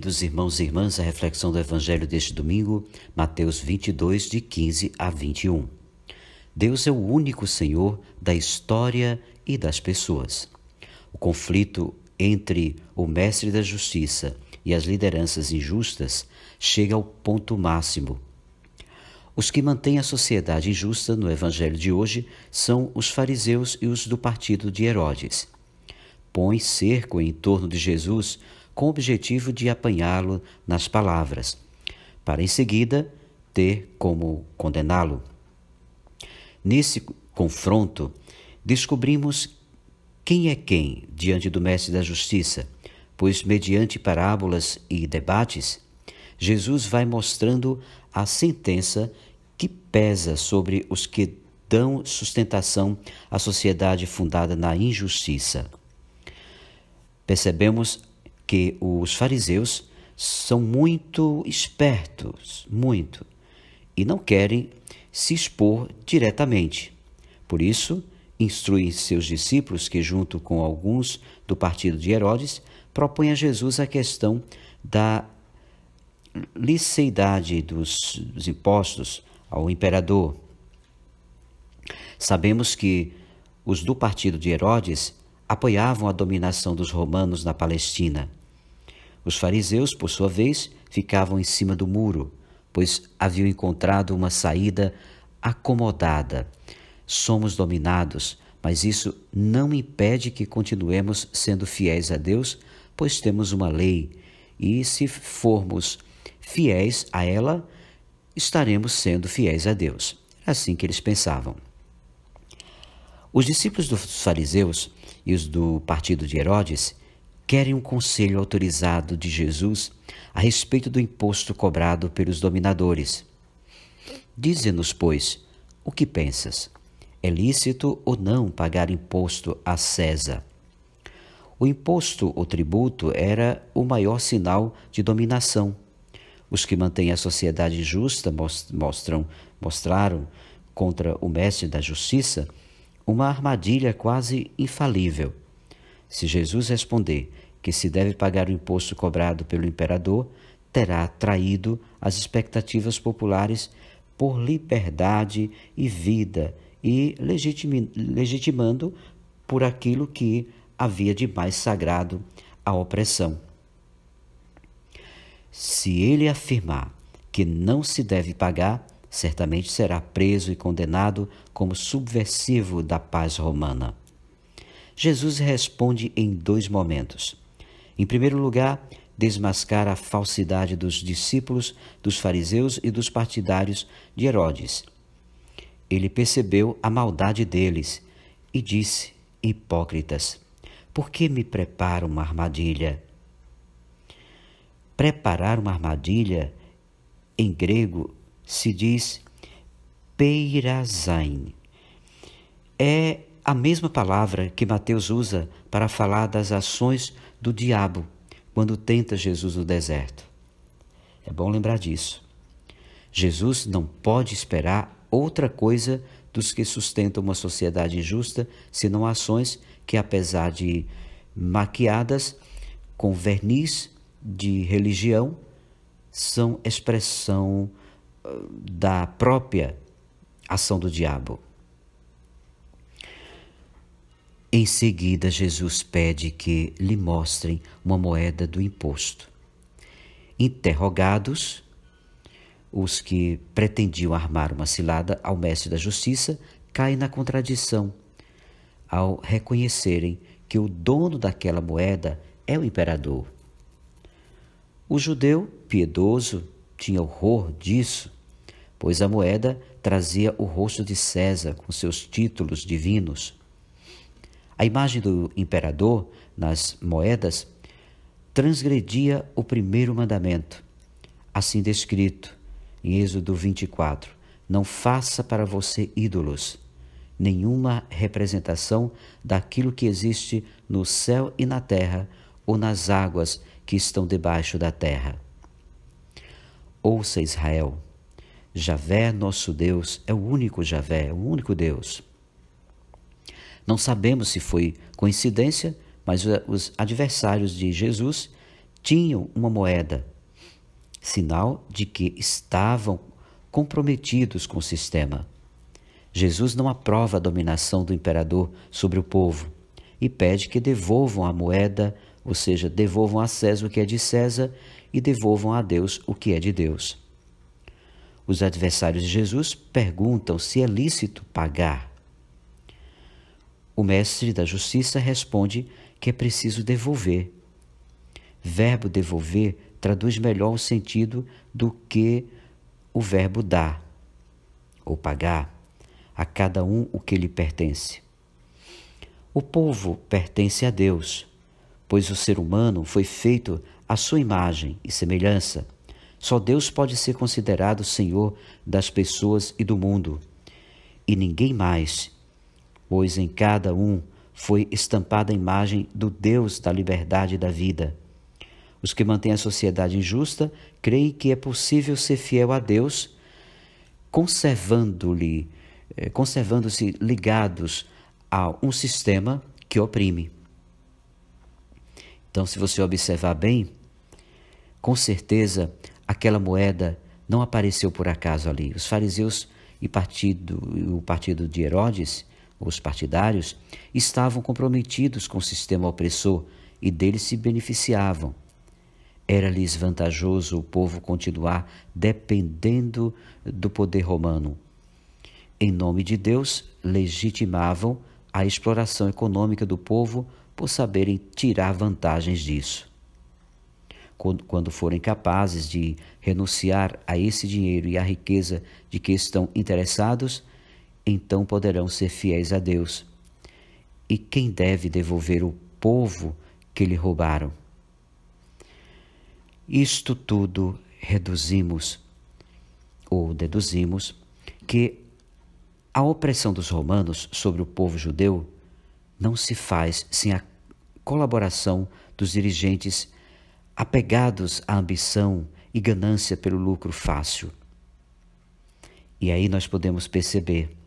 Bem-vindos, irmãos e irmãs, à reflexão do Evangelho deste domingo, Mateus 22, de 15 a 21. Deus é o único Senhor da história e das pessoas. O conflito entre o Mestre da Justiça e as lideranças injustas chega ao ponto máximo. Os que mantêm a sociedade injusta no Evangelho de hoje são os fariseus e os do partido de Herodes põe cerco em torno de Jesus com o objetivo de apanhá-lo nas palavras, para em seguida ter como condená-lo. Nesse confronto, descobrimos quem é quem diante do Mestre da Justiça, pois, mediante parábolas e debates, Jesus vai mostrando a sentença que pesa sobre os que dão sustentação à sociedade fundada na injustiça. Percebemos que os fariseus são muito espertos, muito, e não querem se expor diretamente. Por isso, instrui seus discípulos, que, junto com alguns do partido de Herodes, propõe a Jesus a questão da liceidade dos, dos impostos ao imperador. Sabemos que os do partido de Herodes apoiavam a dominação dos romanos na Palestina os fariseus, por sua vez, ficavam em cima do muro, pois haviam encontrado uma saída acomodada. Somos dominados, mas isso não impede que continuemos sendo fiéis a Deus, pois temos uma lei, e se formos fiéis a ela, estaremos sendo fiéis a Deus. Era assim que eles pensavam. Os discípulos dos fariseus e os do partido de Herodes querem um conselho autorizado de Jesus a respeito do imposto cobrado pelos dominadores. Dize-nos, pois, o que pensas? É lícito ou não pagar imposto a César? O imposto ou tributo era o maior sinal de dominação. Os que mantêm a sociedade justa mostram, mostraram contra o mestre da justiça uma armadilha quase infalível. Se Jesus responder que se deve pagar o imposto cobrado pelo imperador, terá traído as expectativas populares por liberdade e vida e legitimando por aquilo que havia de mais sagrado a opressão. Se ele afirmar que não se deve pagar, certamente será preso e condenado como subversivo da paz romana. Jesus responde em dois momentos. Em primeiro lugar, desmascar a falsidade dos discípulos, dos fariseus e dos partidários de Herodes. Ele percebeu a maldade deles e disse: Hipócritas, por que me prepara uma armadilha? Preparar uma armadilha, em grego, se diz peirazain. É a mesma palavra que Mateus usa para falar das ações do diabo quando tenta Jesus no deserto. É bom lembrar disso. Jesus não pode esperar outra coisa dos que sustentam uma sociedade injusta, senão ações que, apesar de maquiadas com verniz de religião, são expressão ah, da própria ação do diabo. Em seguida, Jesus pede que lhe mostrem uma moeda do imposto. Interrogados, os que pretendiam armar uma cilada ao mestre da justiça caem na contradição ao reconhecerem que o dono daquela moeda é o imperador. O judeu piedoso tinha horror disso, pois a moeda trazia o rosto de César com seus títulos divinos a imagem do imperador nas moedas transgredia o primeiro mandamento, assim descrito em Êxodo 24: Não faça para você ídolos, nenhuma representação daquilo que existe no céu e na terra ou nas águas que estão debaixo da terra. Ouça Israel, Javé nosso Deus é o único Javé, é o único Deus. Não sabemos se foi coincidência, mas os adversários de Jesus tinham uma moeda, sinal de que estavam comprometidos com o sistema. Jesus não aprova a dominação do imperador sobre o povo e pede que devolvam a moeda, ou seja, devolvam a César o que é de César e devolvam a Deus o que é de Deus. Os adversários de Jesus perguntam se é lícito pagar o mestre da justiça responde que é preciso devolver. Verbo devolver traduz melhor o sentido do que o verbo dar ou pagar a cada um o que lhe pertence. O povo pertence a Deus, pois o ser humano foi feito à sua imagem e semelhança. Só Deus pode ser considerado Senhor das pessoas e do mundo, e ninguém mais pois em cada um foi estampada a imagem do Deus da liberdade e da vida. Os que mantêm a sociedade injusta creem que é possível ser fiel a Deus, conservando-lhe, eh, conservando-se ligados a um sistema que oprime. Então, se você observar bem, com certeza aquela moeda não apareceu por acaso ali. Os fariseus e partido, o partido de Herodes os partidários estavam comprometidos com o sistema opressor e dele se beneficiavam. Era-lhes vantajoso o povo continuar dependendo do poder romano. Em nome de Deus, legitimavam a exploração econômica do povo por saberem tirar vantagens disso. Quando forem capazes de renunciar a esse dinheiro e à riqueza de que estão interessados, então poderão ser fiéis a Deus. E quem deve devolver o povo que lhe roubaram? Isto tudo reduzimos, ou deduzimos, que a opressão dos romanos sobre o povo judeu não se faz sem a colaboração dos dirigentes apegados à ambição e ganância pelo lucro fácil. E aí nós podemos perceber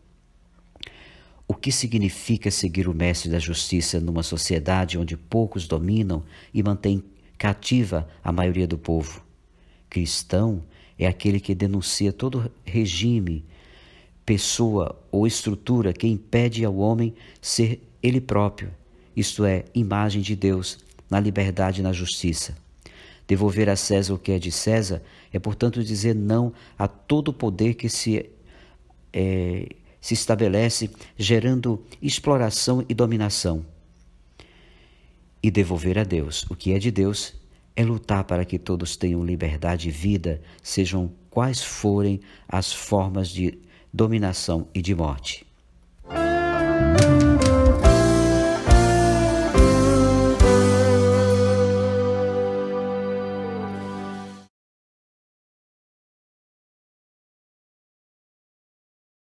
o que significa seguir o mestre da justiça numa sociedade onde poucos dominam e mantêm cativa a maioria do povo? Cristão é aquele que denuncia todo regime, pessoa ou estrutura que impede ao homem ser ele próprio, isto é, imagem de Deus, na liberdade e na justiça. Devolver a César o que é de César é, portanto, dizer não a todo poder que se. É, se estabelece, gerando exploração e dominação. E devolver a Deus o que é de Deus é lutar para que todos tenham liberdade e vida, sejam quais forem as formas de dominação e de morte.